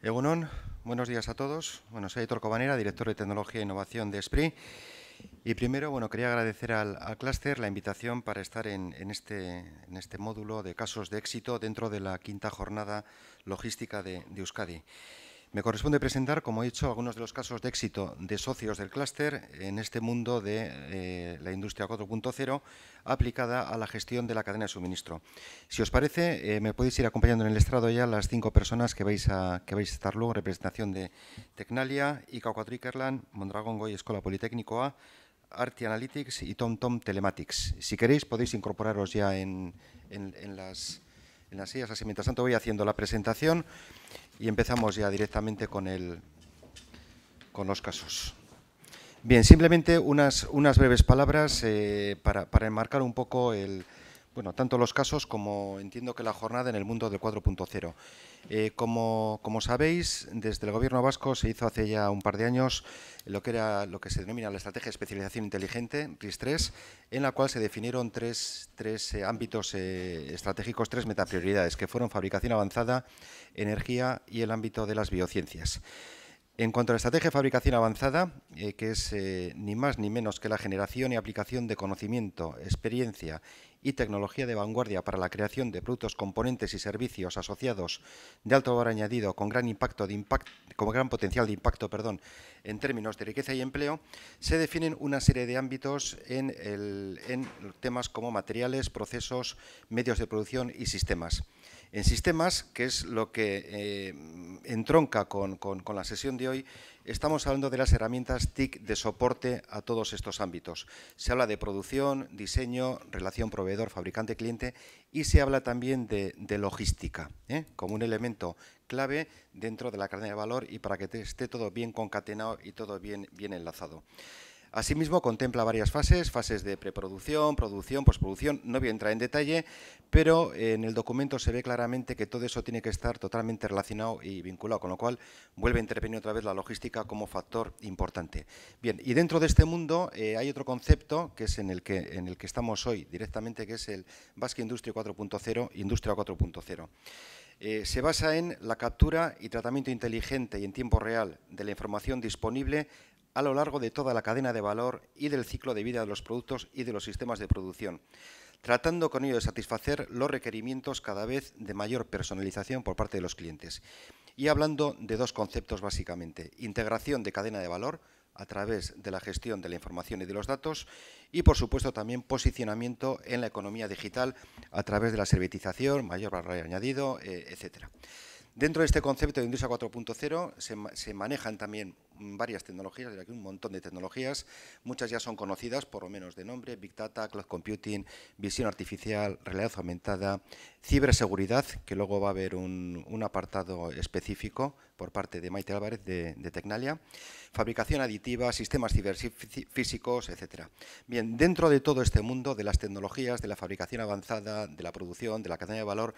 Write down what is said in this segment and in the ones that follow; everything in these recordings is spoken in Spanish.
Egunon, buenos días a todos. Bueno, soy Héctor Cobanera, director de Tecnología e Innovación de SPRI. Y primero, bueno, quería agradecer al, al clúster la invitación para estar en, este, este, módulo de casos de éxito dentro de la quinta jornada logística de, de Euskadi. Me corresponde presentar, como he dicho, algunos de los casos de éxito de socios del clúster en este mundo de eh, la industria 4.0 aplicada a la gestión de la cadena de suministro. Si os parece, eh, me podéis ir acompañando en el estrado ya las cinco personas que vais a, que vais a estar luego, representación de Tecnalia, Icao 4 Ikerland, Mondragón Goy Escola Politécnico A, Arti Analytics y TomTom Telematics. Si queréis, podéis incorporaros ya en, las en las sillas. Así, mientras tanto voy haciendo la presentación y empezamos ya directamente con, el, con los casos. Bien, simplemente unas, unas breves palabras eh, para, para, enmarcar un poco el, bueno, tanto los casos como entiendo que la jornada en el mundo del 4.0. Eh, como, sabéis, desde el Gobierno vasco se hizo hace ya un par de años lo que, era, lo que se denomina la Estrategia de Especialización Inteligente, cris 3 en la cual se definieron tres, eh, ámbitos eh, estratégicos, tres metaprioridades, que fueron fabricación avanzada, energía y el ámbito de las biociencias. En cuanto a la estrategia de fabricación avanzada, eh, que es eh, ni más ni menos que la generación y aplicación de conocimiento, experiencia y tecnología de vanguardia para la creación de productos, componentes y servicios asociados de alto valor añadido con gran, impacto de impacto gran potencial de impacto perdón, en términos de riqueza y empleo, se definen una serie de ámbitos en, en temas como materiales, procesos, medios de producción y sistemas. En sistemas, que es lo que eh, entronca con, la sesión de hoy, estamos hablando de las herramientas TIC de soporte a todos estos ámbitos. Se habla de producción, diseño, relación proveedor, fabricante, cliente y se habla también de, logística, ¿eh? como un elemento clave dentro de la cadena de valor y para que esté todo bien concatenado y todo bien enlazado. Asimismo, contempla varias fases, fases de preproducción, producción, posproducción, no voy a entrar en detalle, pero eh, en el documento se ve claramente que todo eso tiene que estar totalmente relacionado y vinculado, con lo cual vuelve a intervenir otra vez la logística como factor importante. Bien, y dentro de este mundo eh, hay otro concepto que es en el que, en el que estamos hoy directamente, que es el Basque Industria 4.0, Industria 4.0. se basa en la captura y tratamiento inteligente y en tiempo real de la información disponible a lo largo de toda la cadena de valor y del ciclo de vida de los productos y de los sistemas de producción, tratando con ello de satisfacer los requerimientos cada vez de mayor personalización por parte de los clientes. Y hablando de dos conceptos básicamente, integración de cadena de valor, a través de la gestión de la información y de los datos y, por supuesto, también posicionamiento en la economía digital a través de la servitización, mayor valor añadido, etc. Eh, etcétera. Dentro de este concepto de Industria 4.0 se, se manejan también varias tecnologías, aquí un montón de tecnologías, muchas ya son conocidas, por lo menos de nombre, Big Data, Cloud Computing, visión artificial, realidad aumentada, ciberseguridad, que luego va a haber un, apartado específico por parte de Maite Álvarez de, Tecnalia, fabricación aditiva, sistemas ciberfísicos, etcétera. Bien, dentro de todo este mundo de las tecnologías, de la fabricación avanzada, de la producción, de la cadena de valor,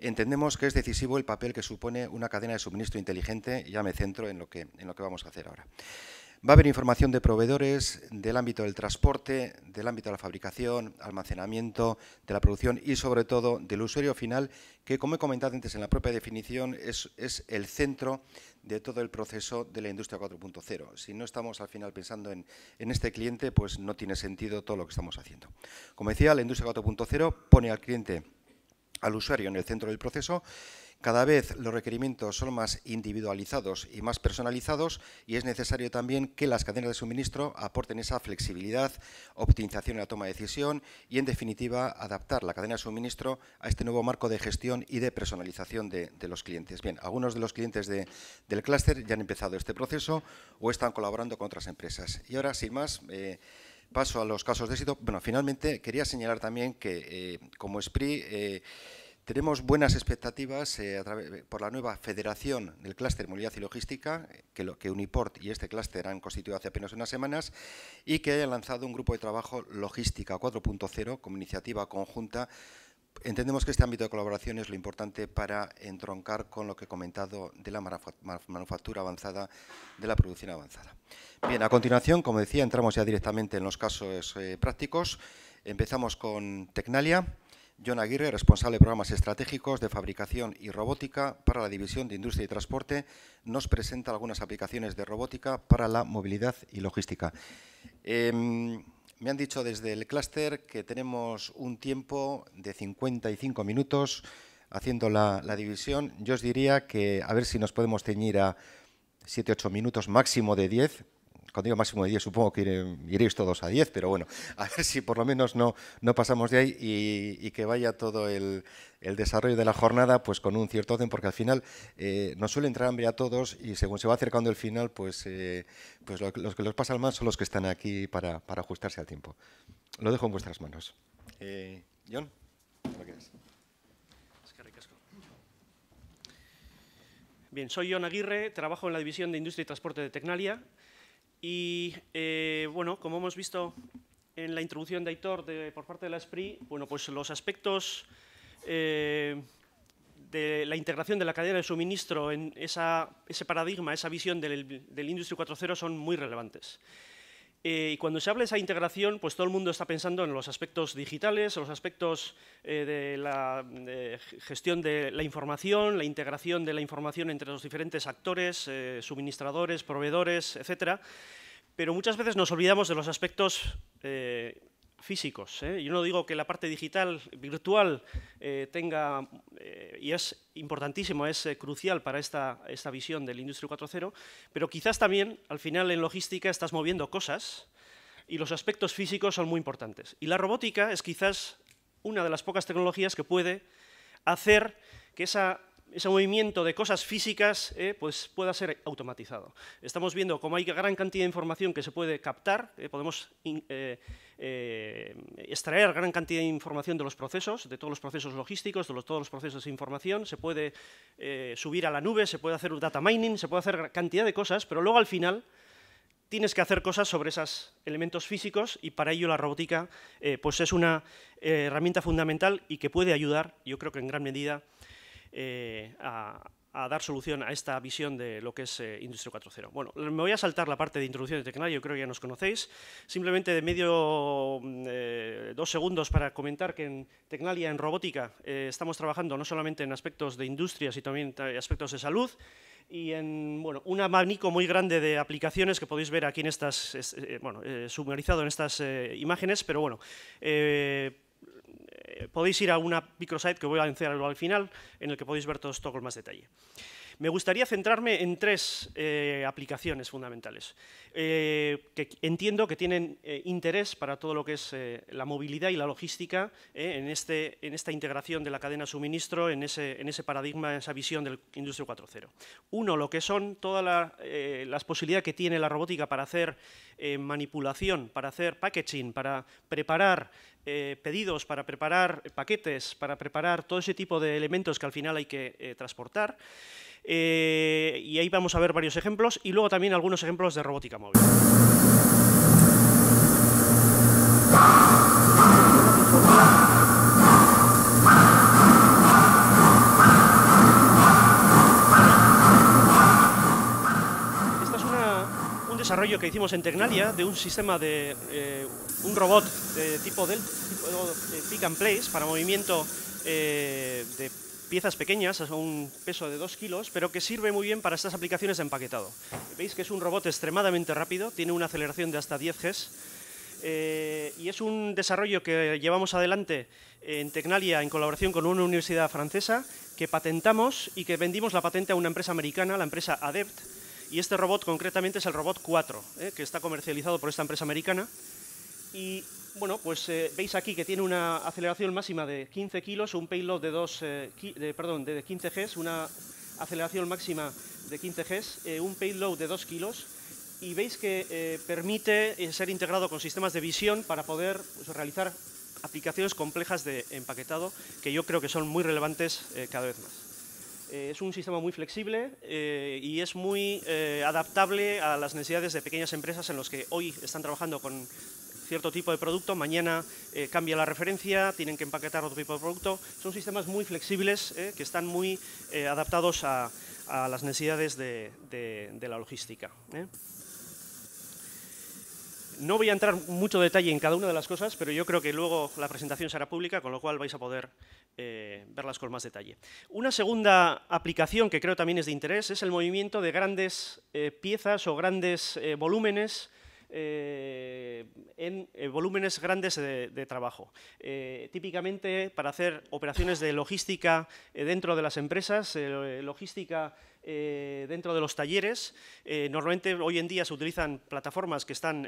entendemos que es decisivo el papel que supone una cadena de suministro inteligente, ya me centro en lo que, en lo que vamos a hacer ahora. Va a haber información de proveedores del ámbito del transporte, del ámbito de la fabricación, almacenamiento, de la producción y sobre todo del usuario final, que como he comentado antes en la propia definición, es, el centro de todo el proceso de la industria 4.0. Si no estamos al final pensando en, en, este cliente, pues no tiene sentido todo lo que estamos haciendo. Como decía, la industria 4.0 pone al cliente, al usuario en el centro del proceso cada vez los requerimientos son más individualizados y más personalizados y es necesario también que las cadenas de suministro aporten esa flexibilidad, optimización en la toma de decisión y, en definitiva, adaptar la cadena de suministro a este nuevo marco de gestión y de personalización de, los clientes. Bien, algunos de los clientes del clúster ya han empezado este proceso o están colaborando con otras empresas. Y ahora, sin más... Eh, paso a los casos de éxito. Bueno, finalmente quería señalar también que eh, como SPRI eh, tenemos buenas expectativas eh, eh, por la nueva federación del clúster movilidad y logística, eh, que, Uniport y este clúster han constituido hace apenas unas semanas, y que hayan lanzado un grupo de trabajo logística 4.0 como iniciativa conjunta. Entendemos que este ámbito de colaboración es lo importante para entroncar con lo que he comentado de la manufactura avanzada, de la producción avanzada. Bien, a continuación, como decía, entramos ya directamente en los casos prácticos. Empezamos con Tecnalia. John Aguirre, responsable de programas estratégicos de fabricación y robótica para la División de Industria y Transporte, nos presenta algunas aplicaciones de robótica para la movilidad y logística. Em, me han dicho desde el clúster que tenemos un tiempo de 55 minutos haciendo la, la división. Yo os diría que a ver si nos podemos ceñir a 7-8 minutos, máximo de 10 cuando digo máximo de 10 supongo que iréis todos a 10, pero bueno, a ver si por lo menos no, no pasamos de ahí y, que vaya todo el, desarrollo de la jornada pues con un cierto orden, porque al final eh, nos suele entrar hambre a todos y según se va acercando el final, pues, eh, pues los, que los pasan más son los que están aquí para, para ajustarse al tiempo. Lo dejo en vuestras manos. Eh, John, Bien, soy John Aguirre, trabajo en la División de Industria y Transporte de Tecnalia y eh, bueno, como hemos visto en la introducción de Aitor de, por parte de la SPRI, bueno, pues los aspectos eh, de la integración de la cadena de suministro en esa, ese paradigma, esa visión del, del Industry 4.0 son muy relevantes. Eh, y cuando se habla de esa integración, pues todo el mundo está pensando en los aspectos digitales, en los aspectos eh, de la gestión de la información, la integración de la información entre los diferentes actores, eh, suministradores, proveedores, etc. Pero muchas veces nos olvidamos de los aspectos físicos. ¿eh? Yo no digo que la parte digital, virtual, eh, tenga, eh, y es importantísimo, es crucial para esta, esta visión del Industria 4.0, pero quizás también al final en logística estás moviendo cosas y los aspectos físicos son muy importantes. Y la robótica es quizás una de las pocas tecnologías que puede hacer que esa ese movimiento de cosas físicas eh, pues pueda ser automatizado. Estamos viendo cómo hay gran cantidad de información que se puede captar, eh, podemos eh, extraer gran cantidad de información de los procesos, de todos los procesos logísticos, de todos los procesos de información, se puede subir a la nube, se puede hacer un data mining, se puede hacer cantidad de cosas, pero luego al final tienes que hacer cosas sobre esos elementos físicos y para ello la robótica pues es una herramienta fundamental y que puede ayudar, yo creo que en gran medida, eh, a, dar solución a esta visión de lo que es eh, Industria 4.0. Bueno, me voy a saltar la parte de introducción de Tecnalia, yo creo que ya nos conocéis. Simplemente de medio mm, eh, dos segundos para comentar que en Tecnalia, en robótica, estamos trabajando no solamente en aspectos de industria, sino también en aspectos de salud y en bueno, un abanico muy grande de aplicaciones que podéis ver aquí en estas, bueno, sumarizado en estas imágenes, pero bueno, podéis ir a una microsite que voy a lanzar al final, en el que podéis ver todo esto con más detalle. Me gustaría centrarme en tres eh, aplicaciones fundamentales eh, que entiendo que tienen eh, interés para todo lo que es la movilidad y la logística este, en, esta integración de la cadena de suministro, en ese, paradigma, en esa visión del Industria 4.0. Uno, lo que son todas las posibilidades que tiene la robótica para hacer manipulación, para hacer packaging, para preparar pedidos, para preparar paquetes, para preparar todo ese tipo de elementos que al final hay que transportar. Eh, y ahí vamos a ver varios ejemplos y luego también algunos ejemplos de robótica móvil. es un desarrollo que hicimos en Tecnalia de un sistema de eh, un robot de tipo del pick and place para movimiento eh, de piezas pequeñas, a un peso de 2 kilos, pero que sirve muy bien para estas aplicaciones de empaquetado. Veis que es un robot extremadamente rápido, tiene una aceleración de hasta 10 Gs. Eh, y es un desarrollo que llevamos adelante en Tecnalia en colaboración con una universidad francesa que patentamos y que vendimos la patente a una empresa americana, la empresa Adept, y este robot concretamente es el robot 4, eh, que está comercializado por esta empresa americana y bueno, pues eh, veis aquí que tiene una aceleración máxima de 15 kilos, un payload de, 2, eh, perdón, de 15 Gs, una aceleración máxima de 15 Gs, eh, un payload de 2 kilos. Y veis que permite ser integrado con sistemas de visión para poder pues, realizar aplicaciones complejas de empaquetado que yo creo que son muy relevantes cada vez más. es un sistema muy flexible y es muy adaptable a las necesidades de pequeñas empresas en los que hoy están trabajando con cierto tipo de producto, mañana eh, cambia la referencia, tienen que empaquetar otro tipo de producto. Son sistemas muy flexibles eh, que están muy eh, adaptados a, las necesidades de, la logística. No voy a entrar mucho detalle en cada una de las cosas, pero yo creo que luego la presentación será pública, con lo cual vais a poder verlas con más detalle. Una segunda aplicación que creo también es de interés es el movimiento de grandes piezas o grandes volúmenes eh, en eh, volúmenes grandes de, trabajo. Eh, típicamente para hacer operaciones de logística dentro de las empresas, logística dentro de los talleres. normalmente hoy en día se utilizan plataformas que están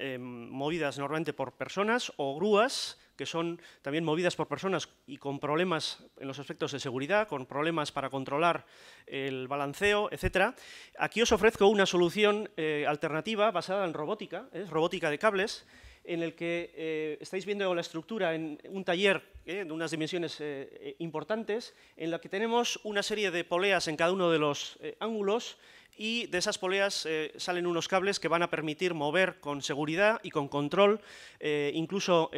movidas normalmente por personas o grúas que son también movidas por personas y con problemas en los aspectos de seguridad, con problemas para controlar el balanceo, etc. Aquí os ofrezco una solución eh, alternativa basada en robótica, ¿eh? robótica de cables, en el que eh, estáis viendo la estructura en un taller de unas dimensiones importantes, en la que tenemos una serie de poleas en cada uno de los ángulos y de esas poleas salen unos cables que van a permitir mover con seguridad y con control, incluso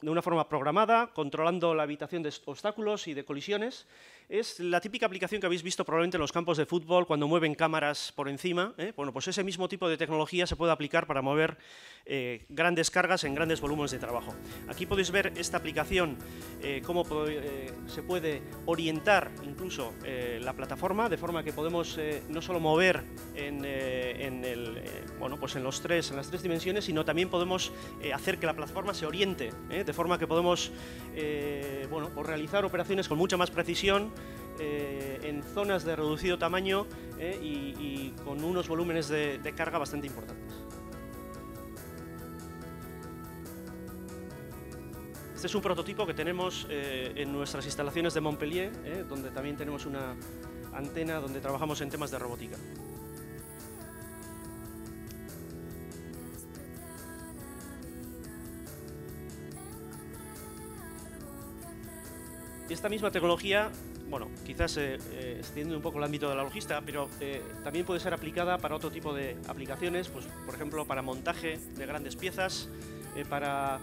de una forma programada, controlando la habitación de obstáculos y de colisiones. Es la típica aplicación que habéis visto probablemente en los campos de fútbol cuando mueven cámaras por encima. ¿eh? Bueno, pues ese mismo tipo de tecnología se puede aplicar para mover eh, grandes cargas en grandes volúmenes de trabajo. Aquí podéis ver esta aplicación, eh, cómo se puede orientar incluso la plataforma, de forma que podemos no solo mover en el pues en, los tres, en las tres dimensiones, sino también podemos eh, hacer que la plataforma se oriente, ¿eh? de forma que podemos eh, pues realizar operaciones con mucha más precisión en zonas de reducido tamaño y, con unos volúmenes de, carga bastante importantes. Este es un prototipo que tenemos en nuestras instalaciones de Montpellier, donde también tenemos una antena donde trabajamos en temas de robótica. esta misma tecnología, bueno, quizás eh, eh, extiende un poco el ámbito de la logística, pero eh, también puede ser aplicada para otro tipo de aplicaciones, pues, por ejemplo, para montaje de grandes piezas, para...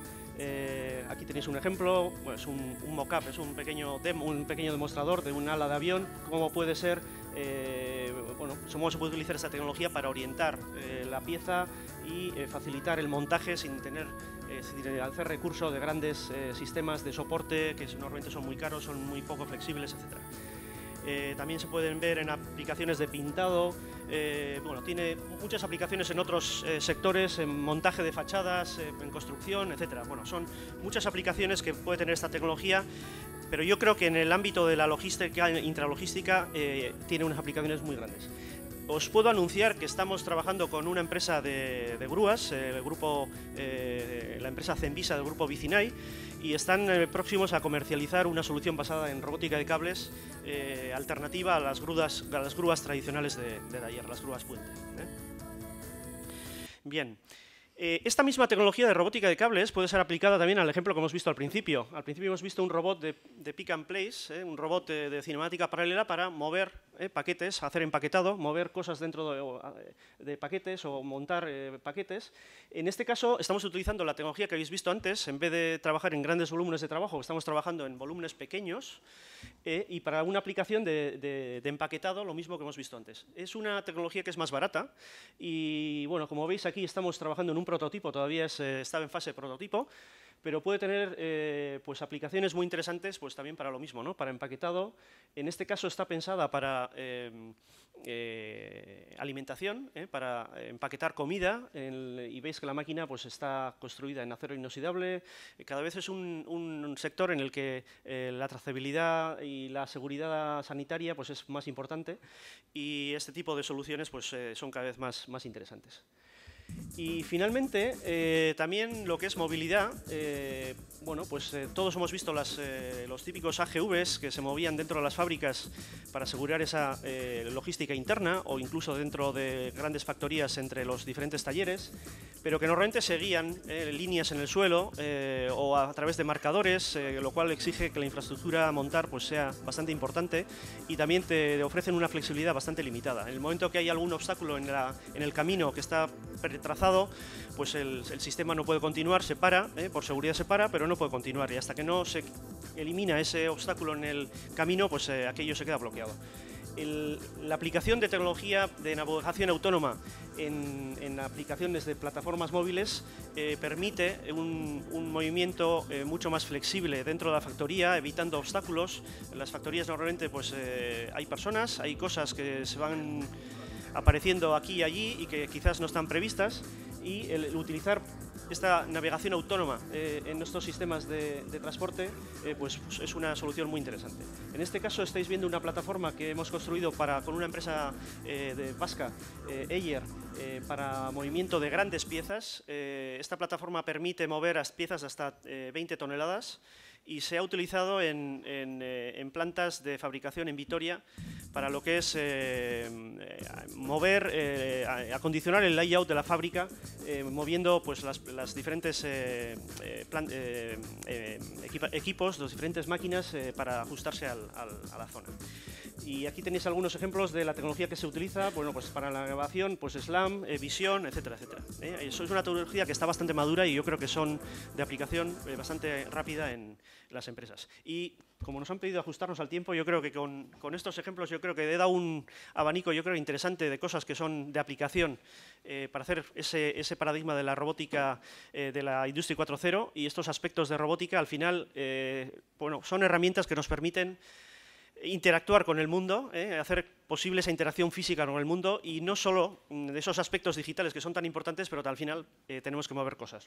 aquí tenéis un ejemplo, es un, un mock-up, es un pequeño, demo, un pequeño demostrador de un ala de avión, cómo puede ser bueno, cómo se puede utilizar esta tecnología para orientar la pieza y facilitar el montaje sin tener es se recurso de grandes eh, sistemas de soporte que normalmente son muy caros, son muy poco flexibles, etc. Eh, también se pueden ver en aplicaciones de pintado, eh, bueno, tiene muchas aplicaciones en otros sectores, en montaje de fachadas, en construcción, etc. Bueno, son muchas aplicaciones que puede tener esta tecnología, pero yo creo que en el ámbito de la logística, intralogística, tiene unas aplicaciones muy grandes. Os puedo anunciar que estamos trabajando con una empresa de, grúas, eh, el grupo, eh, la empresa Zenvisa del grupo Vicinay, y están eh, próximos a comercializar una solución basada en robótica de cables alternativa a las, grúas tradicionales de, de las grúas puente. Bien. Eh, esta misma tecnología de robótica de cables puede ser aplicada también al ejemplo que hemos visto al principio. Al principio hemos visto un robot de, pick and place, eh, un robot de, cinemática paralela para mover eh, paquetes, hacer empaquetado, mover cosas dentro de, de paquetes o montar paquetes. En este caso estamos utilizando la tecnología que habéis visto antes, en vez de trabajar en grandes volúmenes de trabajo, estamos trabajando en volúmenes pequeños y para una aplicación de, empaquetado lo mismo que hemos visto antes. Es una tecnología que es más barata y bueno, como veis aquí estamos trabajando en un prototipo, todavía eh, estaba en fase de prototipo, pero puede tener eh, pues, aplicaciones muy interesantes pues también para lo mismo, ¿no? para empaquetado. En este caso está pensada para em, eh, alimentación, para empaquetar comida, y veis que la máquina pues, está construida en acero inoxidable. Cada vez es un, sector en el que la trazabilidad y la seguridad sanitaria pues, es más importante, y este tipo de soluciones pues, son cada vez más interesantes. Y finalmente, eh, también lo que es movilidad, eh, bueno, pues eh, todos hemos visto las, los típicos AGVs que se movían dentro de las fábricas para asegurar esa logística interna o incluso dentro de grandes factorías entre los diferentes talleres, pero que normalmente seguían líneas en el suelo o a, través de marcadores, lo cual exige que la infraestructura a montar pues, sea bastante importante y también te ofrecen una flexibilidad bastante limitada. En el momento que hay algún obstáculo en, en el camino que está trazado, pues el, sistema no puede continuar, se para, ¿eh? por seguridad se para, pero no puede continuar. Y hasta que no se elimina ese obstáculo en el camino, pues eh, aquello se queda bloqueado. la aplicación de tecnología de navegación autónoma en, aplicaciones de plataformas móviles eh, permite un, movimiento mucho más flexible dentro de la factoría, evitando obstáculos. En las factorías normalmente pues, hay personas, hay cosas que se van apareciendo aquí y allí y que quizás no están previstas y el, utilizar esta navegación autónoma eh, en nuestros sistemas de, transporte eh, pues, pues, es una solución muy interesante. En este caso estáis viendo una plataforma que hemos construido para, con una empresa eh, de vasca, Eyer, para movimiento de grandes piezas. esta plataforma permite mover las piezas hasta 20 toneladas y se ha utilizado eh, en, plantas de fabricación en Vitoria para lo que es eh, eh, mover, acondicionar el layout de la fábrica, moviendo pues, las, diferentes equipos, las diferentes máquinas para ajustarse a la zona. Y aquí tenéis algunos ejemplos de la tecnología que se utiliza bueno, pues para la grabación, pues SLAM, eh, visión, etcétera, etcétera. ¿eh? Eso es una tecnología que está bastante madura y yo creo que son de aplicación eh, bastante rápida en las empresas. Y como nos han pedido ajustarnos al tiempo, yo creo que con, con, estos ejemplos yo creo que he dado un abanico yo creo interesante de cosas que son de aplicación para hacer ese, ese, paradigma de la robótica de la industria 4.0 y estos aspectos de robótica al final bueno, son herramientas que nos permiten interactuar con el mundo, ¿eh? hacer posible esa interacción física con el mundo y no solo mm, de esos aspectos digitales que son tan importantes, pero al final eh, tenemos que mover cosas.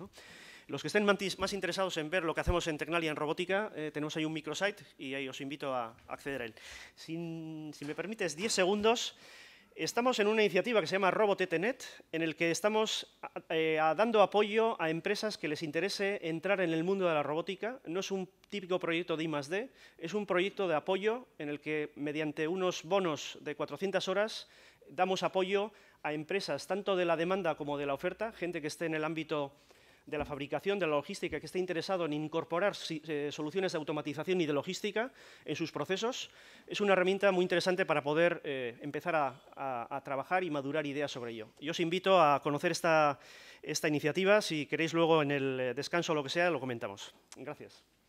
Los que estén más interesados en ver lo que hacemos en Tecnalia en robótica, eh, tenemos ahí un microsite y ahí os invito a acceder a él. si me permites, 10 segundos. Estamos en una iniciativa que se llama Robotetenet, en el que estamos eh, dando apoyo a empresas que les interese entrar en el mundo de la robótica. No es un típico proyecto de I+.D., es un proyecto de apoyo en el que mediante unos bonos de 400 horas damos apoyo a empresas tanto de la demanda como de la oferta, gente que esté en el ámbito de la fabricación, de la logística, que esté interesado en incorporar eh, soluciones de automatización y de logística en sus procesos, es una herramienta muy interesante para poder eh, empezar a, trabajar y madurar ideas sobre ello. Yo os invito a conocer esta, esta iniciativa, si queréis luego en el eh, descanso o lo que sea, lo comentamos. Gracias.